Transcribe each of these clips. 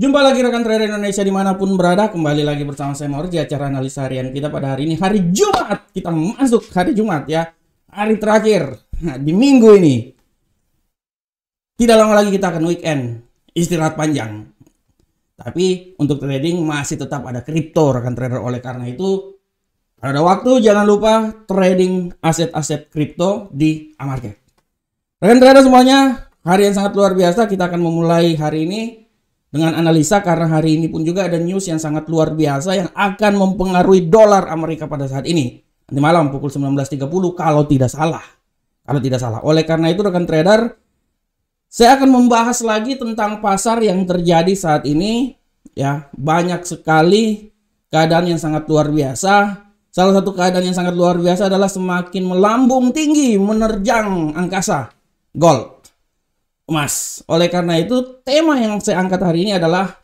Jumpa lagi rekan trader Indonesia dimanapun berada Kembali lagi bersama saya Mauri di acara analis harian kita pada hari ini Hari Jumat Kita masuk hari Jumat ya Hari terakhir nah, Di minggu ini Tidak lama lagi kita akan weekend Istirahat panjang Tapi untuk trading masih tetap ada kripto rekan trader Oleh karena itu Kalau ada waktu jangan lupa trading aset-aset kripto di Amarket. Rekan trader semuanya Hari yang sangat luar biasa kita akan memulai hari ini dengan analisa karena hari ini pun juga ada news yang sangat luar biasa yang akan mempengaruhi dolar Amerika pada saat ini. Nanti malam pukul 19.30 kalau tidak salah. Kalau tidak salah. Oleh karena itu rekan trader, saya akan membahas lagi tentang pasar yang terjadi saat ini. Ya, banyak sekali keadaan yang sangat luar biasa. Salah satu keadaan yang sangat luar biasa adalah semakin melambung tinggi menerjang angkasa. Gold emas. Oleh karena itu, tema yang saya angkat hari ini adalah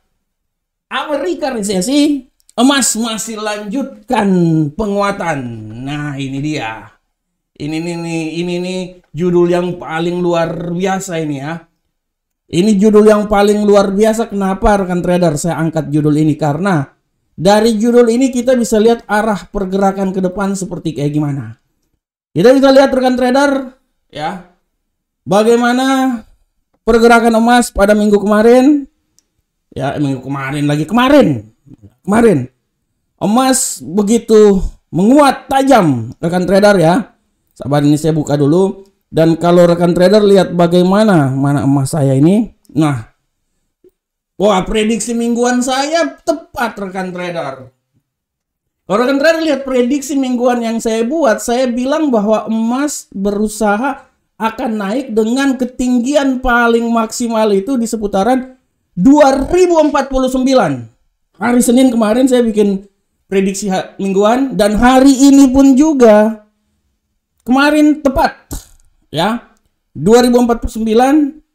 Amerika resesi, emas masih lanjutkan penguatan. Nah, ini dia. Ini nih ini, ini ini judul yang paling luar biasa ini ya. Ini judul yang paling luar biasa. Kenapa rekan trader saya angkat judul ini? Karena dari judul ini kita bisa lihat arah pergerakan ke depan seperti kayak gimana. Kita bisa lihat rekan trader ya. Bagaimana pergerakan emas pada minggu kemarin ya minggu kemarin lagi kemarin kemarin emas begitu menguat tajam rekan trader ya sabar ini saya buka dulu dan kalau rekan trader lihat bagaimana mana emas saya ini nah wah prediksi mingguan saya tepat rekan trader kalau rekan trader lihat prediksi mingguan yang saya buat saya bilang bahwa emas berusaha akan naik dengan ketinggian paling maksimal itu di seputaran 2049. Hari Senin kemarin saya bikin prediksi mingguan dan hari ini pun juga kemarin tepat ya 2049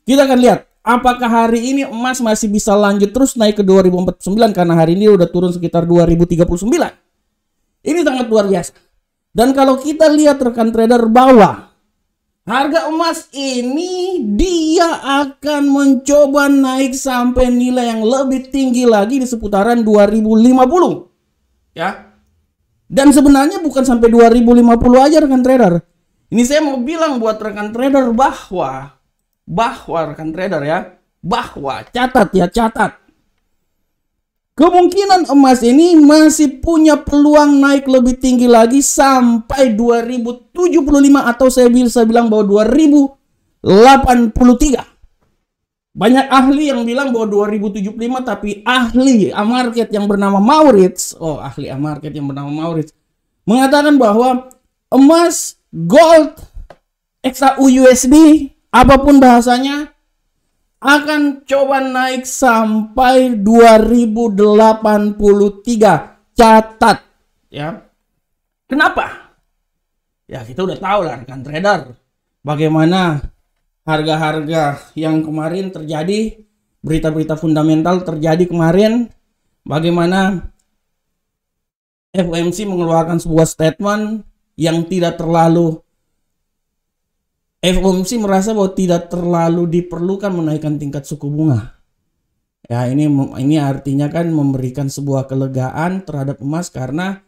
kita akan lihat apakah hari ini emas masih bisa lanjut terus naik ke 2049 karena hari ini udah turun sekitar 2039. Ini sangat luar biasa. Dan kalau kita lihat rekan trader bawah Harga emas ini dia akan mencoba naik sampai nilai yang lebih tinggi lagi di seputaran 2050. Ya. Dan sebenarnya bukan sampai 2050 aja rekan trader. Ini saya mau bilang buat rekan trader bahwa bahwa rekan trader ya, bahwa catat ya catat. Kemungkinan emas ini masih punya peluang naik lebih tinggi lagi sampai 2075 atau saya bisa bilang bahwa 2083. Banyak ahli yang bilang bahwa 2075 tapi ahli market yang bernama Maurits, oh ahli market yang bernama Maurits mengatakan bahwa emas, gold, XAU USD, apapun bahasanya akan coba naik sampai 2083. Catat ya. Kenapa? Ya kita udah tahu lah rekan trader bagaimana harga-harga yang kemarin terjadi, berita-berita fundamental terjadi kemarin, bagaimana FOMC mengeluarkan sebuah statement yang tidak terlalu FOMC merasa bahwa tidak terlalu diperlukan menaikkan tingkat suku bunga. Ya, ini ini artinya kan memberikan sebuah kelegaan terhadap emas karena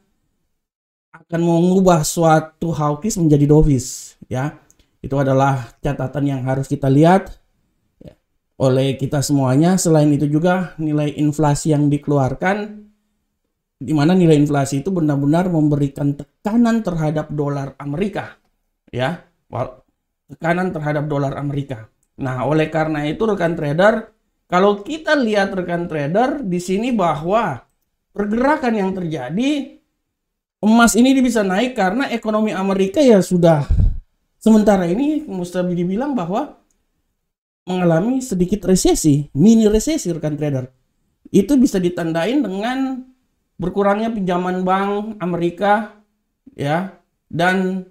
akan mengubah suatu hawkish menjadi dovish, ya. Itu adalah catatan yang harus kita lihat ya, oleh kita semuanya. Selain itu juga nilai inflasi yang dikeluarkan di mana nilai inflasi itu benar-benar memberikan tekanan terhadap dolar Amerika, ya tekanan terhadap dolar Amerika. Nah, oleh karena itu rekan trader, kalau kita lihat rekan trader di sini bahwa pergerakan yang terjadi emas ini bisa naik karena ekonomi Amerika ya sudah sementara ini mustahil dibilang bahwa mengalami sedikit resesi, mini resesi rekan trader. Itu bisa ditandain dengan berkurangnya pinjaman bank Amerika ya dan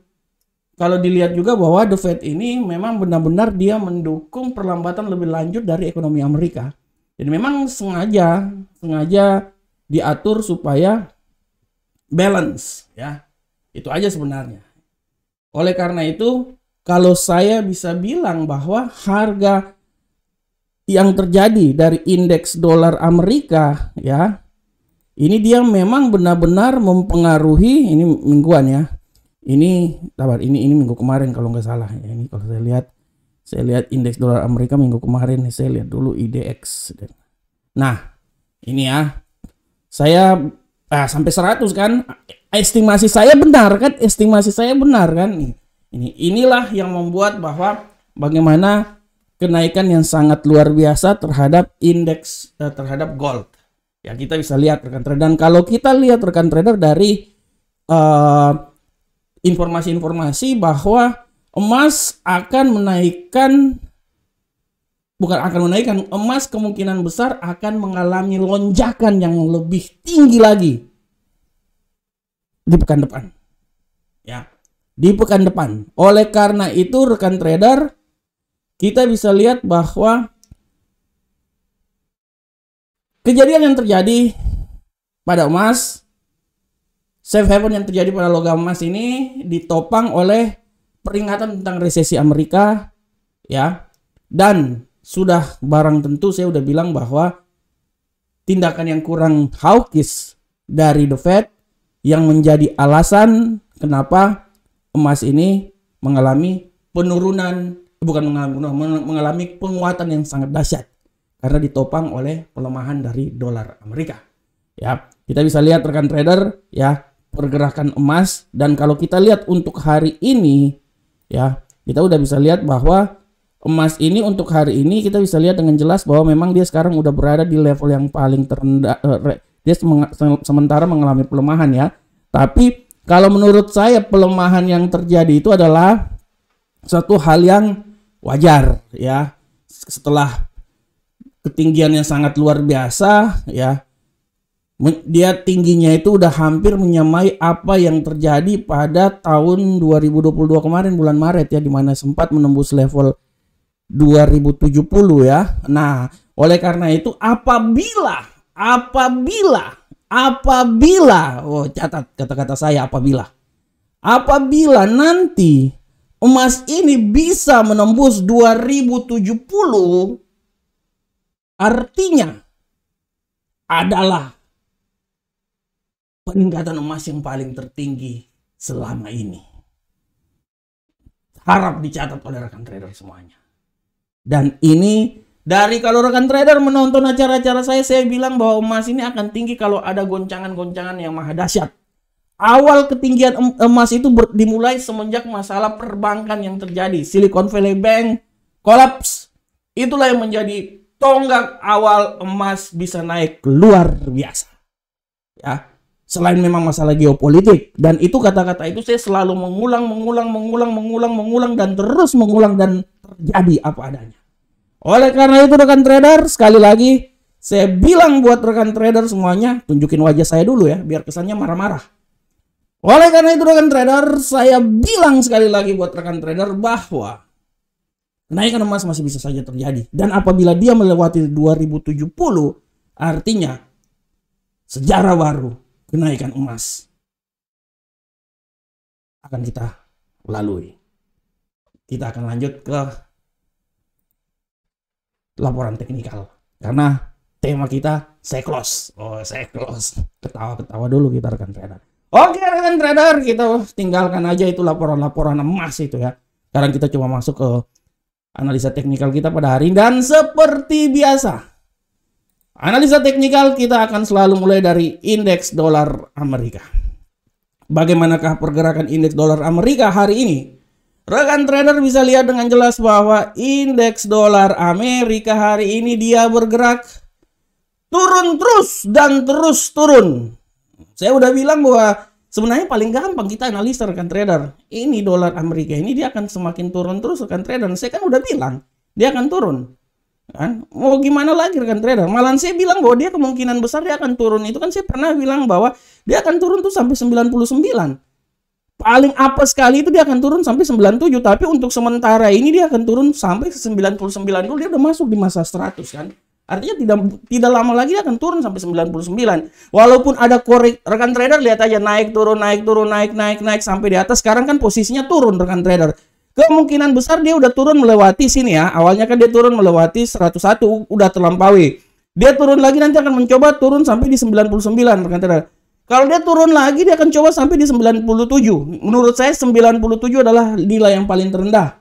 kalau dilihat juga bahwa The Fed ini memang benar-benar dia mendukung perlambatan lebih lanjut dari ekonomi Amerika. Jadi memang sengaja sengaja diatur supaya balance ya. Itu aja sebenarnya. Oleh karena itu, kalau saya bisa bilang bahwa harga yang terjadi dari indeks dolar Amerika ya ini dia memang benar-benar mempengaruhi ini mingguan ya ini tabar. ini ini minggu kemarin kalau nggak salah ya ini kalau saya lihat saya lihat indeks dolar Amerika minggu kemarin saya lihat dulu IDX nah ini ya saya ah, sampai 100 kan estimasi saya benar kan estimasi saya benar kan ini inilah yang membuat bahwa bagaimana kenaikan yang sangat luar biasa terhadap indeks eh, terhadap gold ya kita bisa lihat rekan trader dan kalau kita lihat rekan trader dari eh, informasi-informasi bahwa emas akan menaikkan bukan akan menaikkan emas kemungkinan besar akan mengalami lonjakan yang lebih tinggi lagi di pekan depan. Ya, di pekan depan. Oleh karena itu rekan trader kita bisa lihat bahwa kejadian yang terjadi pada emas Safe haven yang terjadi pada logam emas ini ditopang oleh peringatan tentang resesi Amerika ya. Dan sudah barang tentu saya udah bilang bahwa tindakan yang kurang hawkish dari The Fed yang menjadi alasan kenapa emas ini mengalami penurunan bukan mengalami mengalami penguatan yang sangat dahsyat karena ditopang oleh pelemahan dari dolar Amerika. Ya, kita bisa lihat rekan trader ya pergerakan emas dan kalau kita lihat untuk hari ini ya kita udah bisa lihat bahwa emas ini untuk hari ini kita bisa lihat dengan jelas bahwa memang dia sekarang udah berada di level yang paling terendah uh, dia sementara mengalami pelemahan ya tapi kalau menurut saya pelemahan yang terjadi itu adalah satu hal yang wajar ya setelah ketinggiannya sangat luar biasa ya dia tingginya itu udah hampir menyamai apa yang terjadi pada tahun 2022 kemarin bulan Maret ya dimana sempat menembus level 2070 ya. Nah, oleh karena itu apabila apabila apabila oh catat kata-kata saya apabila apabila nanti emas ini bisa menembus 2070 artinya adalah peningkatan emas yang paling tertinggi selama ini. Harap dicatat oleh rekan trader semuanya. Dan ini dari kalau rekan trader menonton acara-acara saya, saya bilang bahwa emas ini akan tinggi kalau ada goncangan-goncangan yang maha dahsyat. Awal ketinggian emas itu dimulai semenjak masalah perbankan yang terjadi. Silicon Valley Bank kolaps. Itulah yang menjadi tonggak awal emas bisa naik luar biasa. Ya selain memang masalah geopolitik dan itu kata-kata itu saya selalu mengulang mengulang mengulang mengulang mengulang dan terus mengulang dan terjadi apa adanya oleh karena itu rekan trader sekali lagi saya bilang buat rekan trader semuanya tunjukin wajah saya dulu ya biar kesannya marah-marah oleh karena itu rekan trader saya bilang sekali lagi buat rekan trader bahwa kenaikan emas masih bisa saja terjadi dan apabila dia melewati 2070 artinya sejarah baru kenaikan emas akan kita lalui. Kita akan lanjut ke laporan teknikal karena tema kita seklos. Oh, seklos. Ketawa-ketawa dulu kita rekan trader. Oke, rekan trader, kita tinggalkan aja itu laporan-laporan emas itu ya. Sekarang kita coba masuk ke analisa teknikal kita pada hari ini dan seperti biasa Analisa teknikal kita akan selalu mulai dari indeks dolar Amerika. Bagaimanakah pergerakan indeks dolar Amerika hari ini? Rekan trader bisa lihat dengan jelas bahwa indeks dolar Amerika hari ini dia bergerak turun terus dan terus turun. Saya udah bilang bahwa sebenarnya paling gampang kita analisa rekan trader. Ini dolar Amerika ini dia akan semakin turun terus rekan trader. Saya kan udah bilang dia akan turun. Kan? Mau gimana lagi rekan trader? Malah saya bilang bahwa dia kemungkinan besar dia akan turun. Itu kan saya pernah bilang bahwa dia akan turun tuh sampai 99. Paling apa sekali itu dia akan turun sampai 97. Tapi untuk sementara ini dia akan turun sampai puluh 99 dulu. Dia udah masuk di masa 100 kan. Artinya tidak tidak lama lagi dia akan turun sampai 99. Walaupun ada korek rekan trader lihat aja naik turun naik turun naik naik naik sampai di atas. Sekarang kan posisinya turun rekan trader kemungkinan besar dia udah turun melewati sini ya. Awalnya kan dia turun melewati 101, udah terlampaui. Dia turun lagi nanti akan mencoba turun sampai di 99 perkantara. Kalau dia turun lagi dia akan coba sampai di 97. Menurut saya 97 adalah nilai yang paling terendah.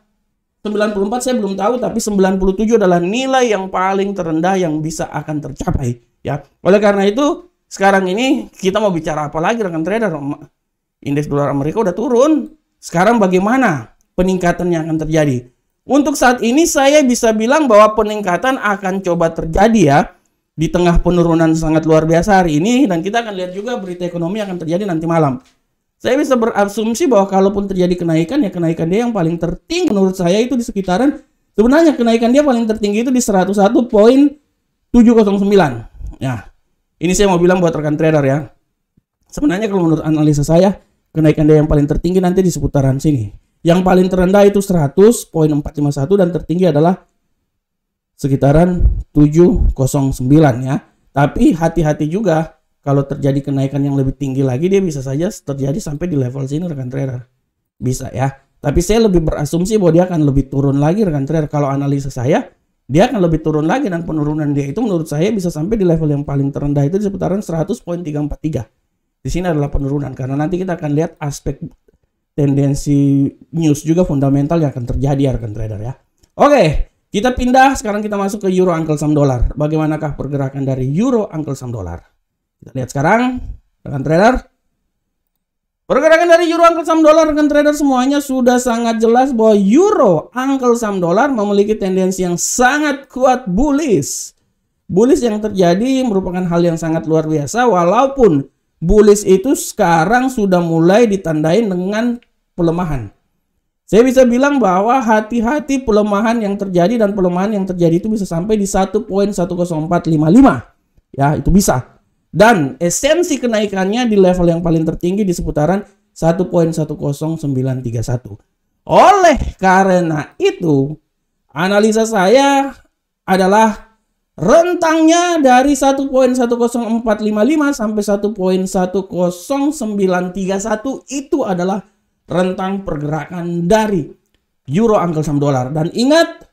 94 saya belum tahu tapi 97 adalah nilai yang paling terendah yang bisa akan tercapai ya. Oleh karena itu sekarang ini kita mau bicara apa lagi dengan trader? Indeks dolar Amerika udah turun. Sekarang bagaimana? peningkatan yang akan terjadi. Untuk saat ini saya bisa bilang bahwa peningkatan akan coba terjadi ya di tengah penurunan sangat luar biasa hari ini dan kita akan lihat juga berita ekonomi akan terjadi nanti malam. Saya bisa berasumsi bahwa kalaupun terjadi kenaikan ya kenaikan dia yang paling tertinggi menurut saya itu di sekitaran sebenarnya kenaikan dia paling tertinggi itu di 101.709. Nah, ya, ini saya mau bilang buat rekan trader ya. Sebenarnya kalau menurut analisa saya kenaikan dia yang paling tertinggi nanti di seputaran sini yang paling terendah itu 100.451 dan tertinggi adalah sekitaran 709 ya. Tapi hati-hati juga kalau terjadi kenaikan yang lebih tinggi lagi dia bisa saja terjadi sampai di level sini rekan trader. Bisa ya. Tapi saya lebih berasumsi bahwa dia akan lebih turun lagi rekan trader kalau analisa saya dia akan lebih turun lagi dan penurunan dia itu menurut saya bisa sampai di level yang paling terendah itu di seputaran 100.343. Di sini adalah penurunan karena nanti kita akan lihat aspek tendensi news juga fundamental yang akan terjadi rekan trader ya. Oke, kita pindah sekarang kita masuk ke euro uncle sam dolar. Bagaimanakah pergerakan dari euro uncle sam dolar? Kita lihat sekarang rekan trader. Pergerakan dari euro uncle sam dolar rekan trader semuanya sudah sangat jelas bahwa euro uncle sam dolar memiliki tendensi yang sangat kuat bullish. Bullish yang terjadi merupakan hal yang sangat luar biasa walaupun bullish itu sekarang sudah mulai ditandai dengan pelemahan. Saya bisa bilang bahwa hati-hati pelemahan yang terjadi dan pelemahan yang terjadi itu bisa sampai di 1.10455. Ya, itu bisa. Dan esensi kenaikannya di level yang paling tertinggi di seputaran 1.10931. Oleh karena itu, analisa saya adalah Rentangnya dari 1.10455 sampai 1.10931 itu adalah rentang pergerakan dari euro angkel sama dolar. Dan ingat,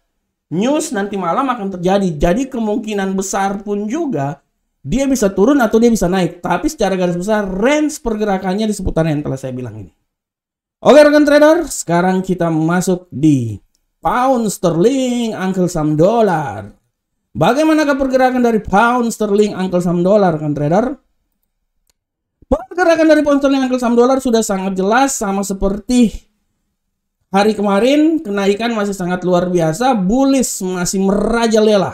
news nanti malam akan terjadi. Jadi kemungkinan besar pun juga dia bisa turun atau dia bisa naik. Tapi secara garis besar range pergerakannya di seputaran yang telah saya bilang ini. Oke rekan trader, sekarang kita masuk di pound sterling, angkel sam dolar. Bagaimanakah pergerakan dari pound sterling angkel saham dolar kan trader? Pergerakan dari pound sterling angkel saham dolar sudah sangat jelas sama seperti hari kemarin kenaikan masih sangat luar biasa, bullish masih merajalela.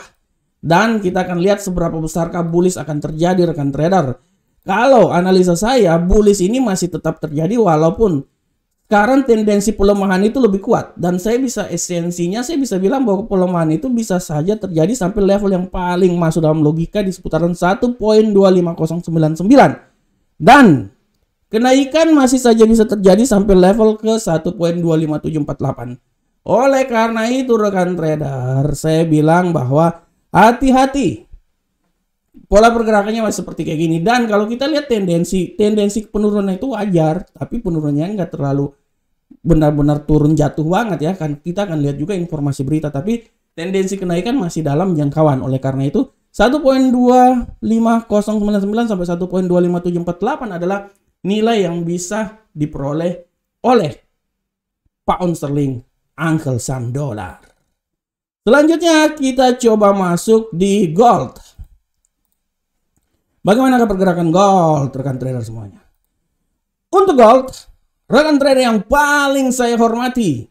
Dan kita akan lihat seberapa besarkah bullish akan terjadi rekan trader. Kalau analisa saya, bullish ini masih tetap terjadi walaupun sekarang tendensi pelemahan itu lebih kuat dan saya bisa esensinya saya bisa bilang bahwa pelemahan itu bisa saja terjadi sampai level yang paling masuk dalam logika di seputaran 1.25099 dan kenaikan masih saja bisa terjadi sampai level ke 1.25748 oleh karena itu rekan trader saya bilang bahwa hati-hati pola pergerakannya masih seperti kayak gini dan kalau kita lihat tendensi tendensi penurunan itu wajar tapi penurunannya nggak terlalu benar-benar turun jatuh banget ya kan kita akan lihat juga informasi berita tapi tendensi kenaikan masih dalam jangkauan oleh karena itu 1.2509 sampai 1.25748 adalah nilai yang bisa diperoleh oleh pound sterling Uncle Sam dollar. Selanjutnya kita coba masuk di gold. Bagaimana pergerakan gold rekan trader semuanya? Untuk gold, rekan trader yang paling saya hormati.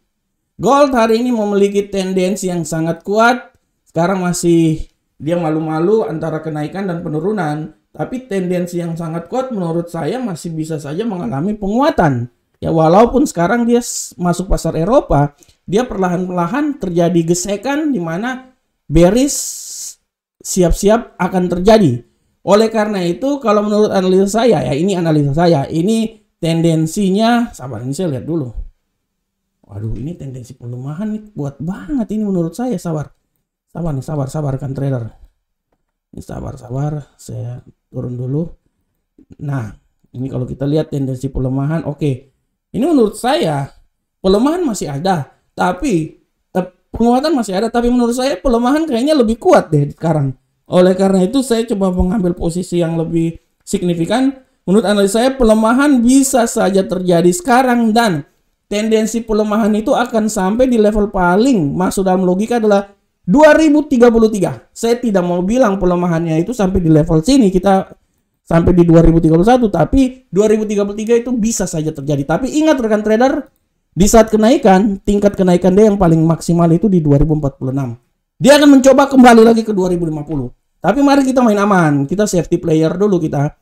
Gold hari ini memiliki tendensi yang sangat kuat. Sekarang masih dia malu-malu antara kenaikan dan penurunan. Tapi tendensi yang sangat kuat menurut saya masih bisa saja mengalami penguatan. Ya walaupun sekarang dia masuk pasar Eropa, dia perlahan-lahan terjadi gesekan di mana bearish siap-siap akan terjadi oleh karena itu, kalau menurut analisa saya ya, ini analisa saya, ini tendensinya, sabar ini saya lihat dulu. Waduh, ini tendensi pelemahan nih, buat banget ini menurut saya, sabar. Sabar nih, sabar, sabar kan trader. Ini sabar, sabar, saya turun dulu. Nah, ini kalau kita lihat tendensi pelemahan, oke. Okay. Ini menurut saya, pelemahan masih ada, tapi penguatan masih ada, tapi menurut saya pelemahan kayaknya lebih kuat deh sekarang oleh karena itu saya coba mengambil posisi yang lebih signifikan. Menurut analis saya pelemahan bisa saja terjadi sekarang dan tendensi pelemahan itu akan sampai di level paling masuk dalam logika adalah 2033. Saya tidak mau bilang pelemahannya itu sampai di level sini kita sampai di 2031 tapi 2033 itu bisa saja terjadi. Tapi ingat rekan trader di saat kenaikan, tingkat kenaikan dia yang paling maksimal itu di 2046. Dia akan mencoba kembali lagi ke 2050. Tapi mari kita main aman. Kita safety player dulu kita.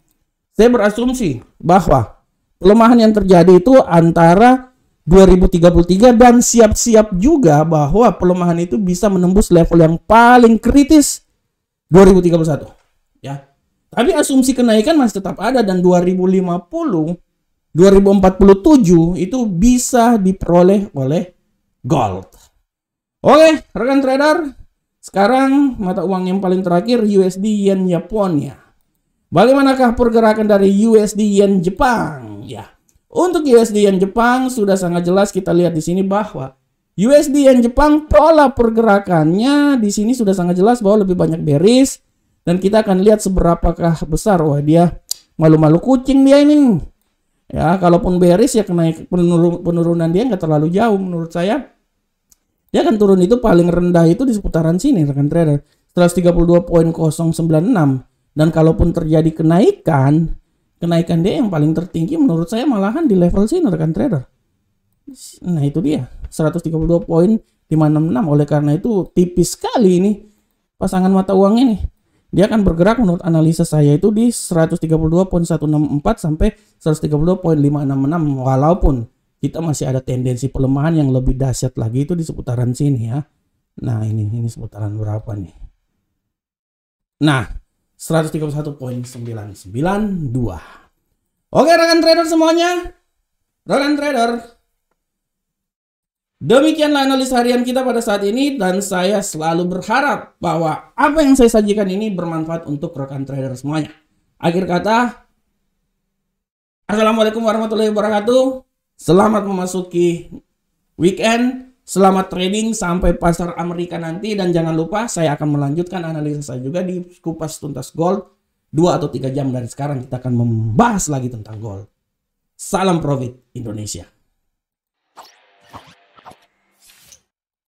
Saya berasumsi bahwa pelemahan yang terjadi itu antara 2033 dan siap-siap juga bahwa pelemahan itu bisa menembus level yang paling kritis 2031 ya. Tapi asumsi kenaikan masih tetap ada dan 2050 2047 itu bisa diperoleh oleh gold. Oke, rekan trader, sekarang mata uang yang paling terakhir USD Yen Japonia. Bagaimanakah pergerakan dari USD Yen Jepang? Ya, untuk USD Yen Jepang sudah sangat jelas kita lihat di sini bahwa USD Yen Jepang pola pergerakannya di sini sudah sangat jelas bahwa lebih banyak bearish dan kita akan lihat seberapakah besar wah dia malu-malu kucing dia ini. Ya, kalaupun bearish ya kenaik penurunan dia nggak terlalu jauh menurut saya. Dia ya akan turun itu paling rendah itu di seputaran sini rekan trader. 132.096 dan kalaupun terjadi kenaikan, kenaikan dia yang paling tertinggi menurut saya malahan di level sini rekan trader. Nah, itu dia. 132.566 oleh karena itu tipis sekali ini pasangan mata uang ini. Dia akan bergerak menurut analisa saya itu di 132.164 sampai 132.566 walaupun kita masih ada tendensi pelemahan yang lebih dahsyat lagi itu di seputaran sini ya. Nah, ini ini seputaran berapa nih? Nah, 131.992. Oke, rekan trader semuanya. Rekan trader. Demikianlah analis harian kita pada saat ini dan saya selalu berharap bahwa apa yang saya sajikan ini bermanfaat untuk rekan trader semuanya. Akhir kata, Assalamualaikum warahmatullahi wabarakatuh. Selamat memasuki weekend, selamat trading sampai pasar Amerika nanti dan jangan lupa saya akan melanjutkan analisa saya juga di Kupas Tuntas Gold dua atau tiga jam dari sekarang kita akan membahas lagi tentang gold. Salam profit Indonesia.